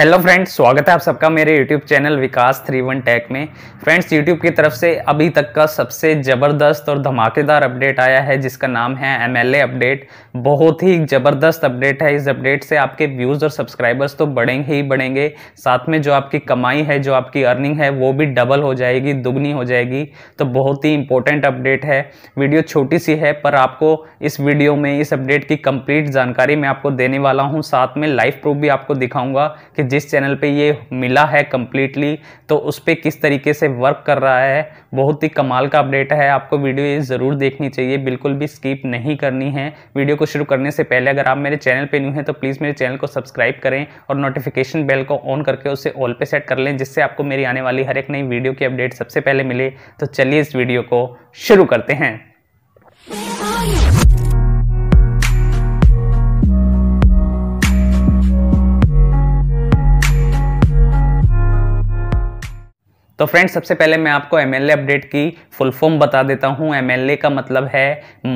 hello friends स्वागत है आप सबका मेरे YouTube channel Vikas three one tech में फ्रेंड्स यूट्यूब की तरफ से अभी तक का सबसे ज़बरदस्त और धमाकेदार अपडेट आया है जिसका नाम है एमएलए अपडेट बहुत ही ज़बरदस्त अपडेट है इस अपडेट से आपके व्यूज़ और सब्सक्राइबर्स तो बढ़ेंगे ही बढ़ेंगे साथ में जो आपकी कमाई है जो आपकी अर्निंग है वो भी डबल हो जाएगी दुगनी हो जाएगी तो बहुत ही इंपॉर्टेंट अपडेट है वीडियो छोटी सी है पर आपको इस वीडियो में इस अपडेट की कम्प्लीट जानकारी मैं आपको देने वाला हूँ साथ में लाइव प्रूफ भी आपको दिखाऊँगा कि जिस चैनल पे ये मिला है कम्प्लीटली तो उस पर किस तरीके से वर्क कर रहा है बहुत ही कमाल का अपडेट है आपको वीडियो ये ज़रूर देखनी चाहिए बिल्कुल भी स्किप नहीं करनी है वीडियो को शुरू करने से पहले अगर आप मेरे चैनल पे न्यू हैं तो प्लीज़ मेरे चैनल को सब्सक्राइब करें और नोटिफिकेशन बेल को ऑन करके उसे ऑल पे सेट कर लें जिससे आपको मेरी आने वाली हर एक नई वीडियो की अपडेट सबसे पहले मिले तो चलिए इस वीडियो को शुरू करते हैं तो फ्रेंड्स सबसे पहले मैं आपको एम अपडेट की फुल फॉर्म बता देता हूँ एम का मतलब है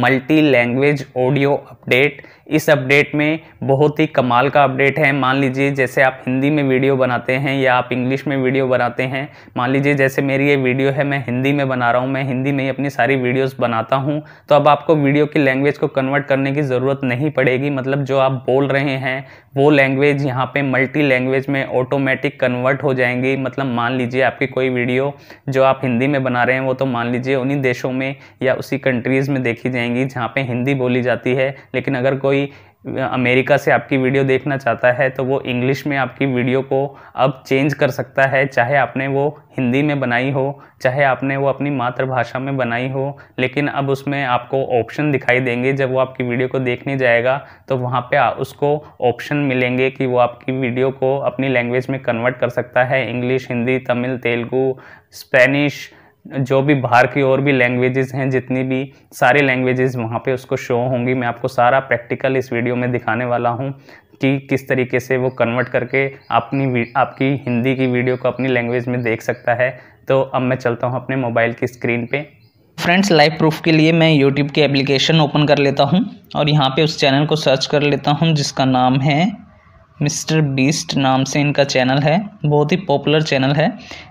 मल्टी लैंग्वेज ऑडियो अपडेट इस अपडेट में बहुत ही कमाल का अपडेट है मान लीजिए जैसे आप हिंदी में वीडियो बनाते हैं या आप इंग्लिश में वीडियो बनाते हैं मान लीजिए जैसे मेरी ये वीडियो है मैं हिंदी में बना रहा हूँ मैं हिंदी में ही अपनी सारी वीडियोस बनाता हूँ तो अब आपको वीडियो की लैंग्वेज को कन्वर्ट करने की ज़रूरत नहीं पड़ेगी मतलब जो आप बोल रहे हैं वो लैंग्वेज यहाँ पर मल्टी लैंग्वेज में ऑटोमेटिक कन्वर्ट हो जाएंगी मतलब मान लीजिए आपकी कोई वीडियो जो आप हिंदी में बना रहे हैं वो तो मान लीजिए उन्हीं देशों में या उसी कंट्रीज़ में देखी जाएंगी जहाँ पर हिंदी बोली जाती है लेकिन अगर कोई कोई अमेरिका से आपकी वीडियो देखना चाहता है तो वो इंग्लिश में आपकी वीडियो को अब चेंज कर सकता है चाहे आपने वो हिंदी में बनाई हो चाहे आपने वो अपनी मातृभाषा में बनाई हो लेकिन अब उसमें आपको ऑप्शन दिखाई देंगे जब वो आपकी वीडियो को देखने जाएगा तो वहाँ पे उसको ऑप्शन मिलेंगे कि वो आपकी वीडियो को अपनी लैंग्वेज में कन्वर्ट कर सकता है इंग्लिश हिंदी तमिल तेलुगू स्पेनिश जो भी बाहर की और भी लैंग्वेजेस हैं जितनी भी सारी लैंग्वेजेस वहाँ पे उसको शो होंगी मैं आपको सारा प्रैक्टिकल इस वीडियो में दिखाने वाला हूँ कि किस तरीके से वो कन्वर्ट करके अपनी आपकी हिंदी की वीडियो को अपनी लैंग्वेज में देख सकता है तो अब मैं चलता हूँ अपने मोबाइल की स्क्रीन पर फ्रेंड्स लाइव प्रूफ के लिए मैं यूट्यूब की एप्लीकेशन ओपन कर लेता हूँ और यहाँ पर उस चैनल को सर्च कर लेता हूँ जिसका नाम है मिस्टर बीस्ट नाम से इनका चैनल है बहुत ही पॉपुलर चैनल है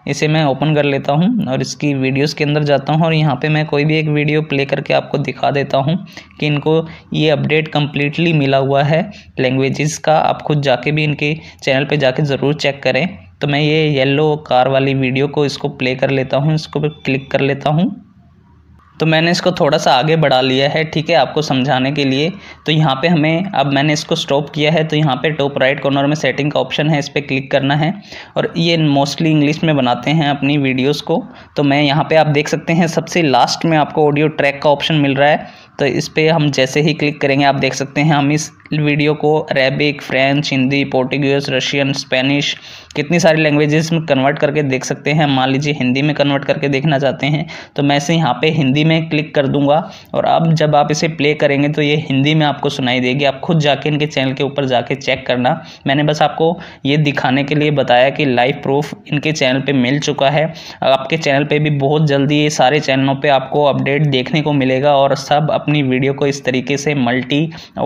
इसे मैं ओपन कर लेता हूँ और इसकी वीडियोस के अंदर जाता हूँ और यहाँ पे मैं कोई भी एक वीडियो प्ले करके आपको दिखा देता हूँ कि इनको ये अपडेट कम्प्लीटली मिला हुआ है लैंग्वेजेस का आप खुद जाके भी इनके चैनल पे जाके ज़रूर चेक करें तो मैं ये येल्लो कार वाली वीडियो को इसको प्ले कर लेता हूँ इसको क्लिक कर लेता हूँ तो मैंने इसको थोड़ा सा आगे बढ़ा लिया है ठीक है आपको समझाने के लिए तो यहाँ पे हमें अब मैंने इसको स्टॉप किया है तो यहाँ पे टॉप राइट कॉर्नर में सेटिंग का ऑप्शन है इस पर क्लिक करना है और ये मोस्टली इंग्लिश में बनाते हैं अपनी वीडियोस को तो मैं यहाँ पे आप देख सकते हैं सबसे लास्ट में आपको ऑडियो ट्रैक का ऑप्शन मिल रहा है तो इस पर हम जैसे ही क्लिक करेंगे आप देख सकते हैं हम इस वीडियो को Arabic French Hindi Portuguese Russian Spanish कितनी सारी लैंग्वेजेस में कन्वर्ट करके देख सकते हैं मान लीजिए हिंदी में कन्वर्ट करके देखना चाहते हैं तो मैं इसे यहाँ पे हिंदी में क्लिक कर दूंगा और अब जब आप इसे प्ले करेंगे तो ये हिंदी में आपको सुनाई देगी आप खुद जाके इनके चैनल के ऊपर जाके चेक करना मैंने बस आपको ये दिखाने के लिए बताया कि लाइव प्रूफ इनके चैनल पर मिल चुका है आपके चैनल पर भी बहुत जल्दी ये सारे चैनलों पर आपको अपडेट देखने को मिलेगा और सब अपनी वीडियो को इस तरीके से मल्टी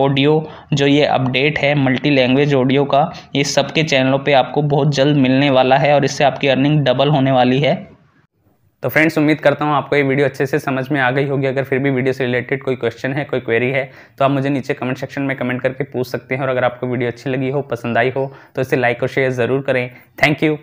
ऑडियो जो ये अपडेट है मल्टी लैंग्वेज ऑडियो का ये सबके चैनलों पर आपको बहुत जल्द मिलने वाला है और इससे आपकी अर्निंग डबल होने वाली है तो फ्रेंड्स उम्मीद करता हूँ आपको ये वीडियो अच्छे से समझ में आ गई होगी अगर फिर भी वीडियो से रिलेटेड कोई क्वेश्चन है कोई क्वेरी है तो आप मुझे नीचे कमेंट सेक्शन में कमेंट करके पूछ सकते हैं और अगर आपको वीडियो अच्छी लगी हो पसंद आई हो तो इसे लाइक और शेयर ज़रूर करें थैंक यू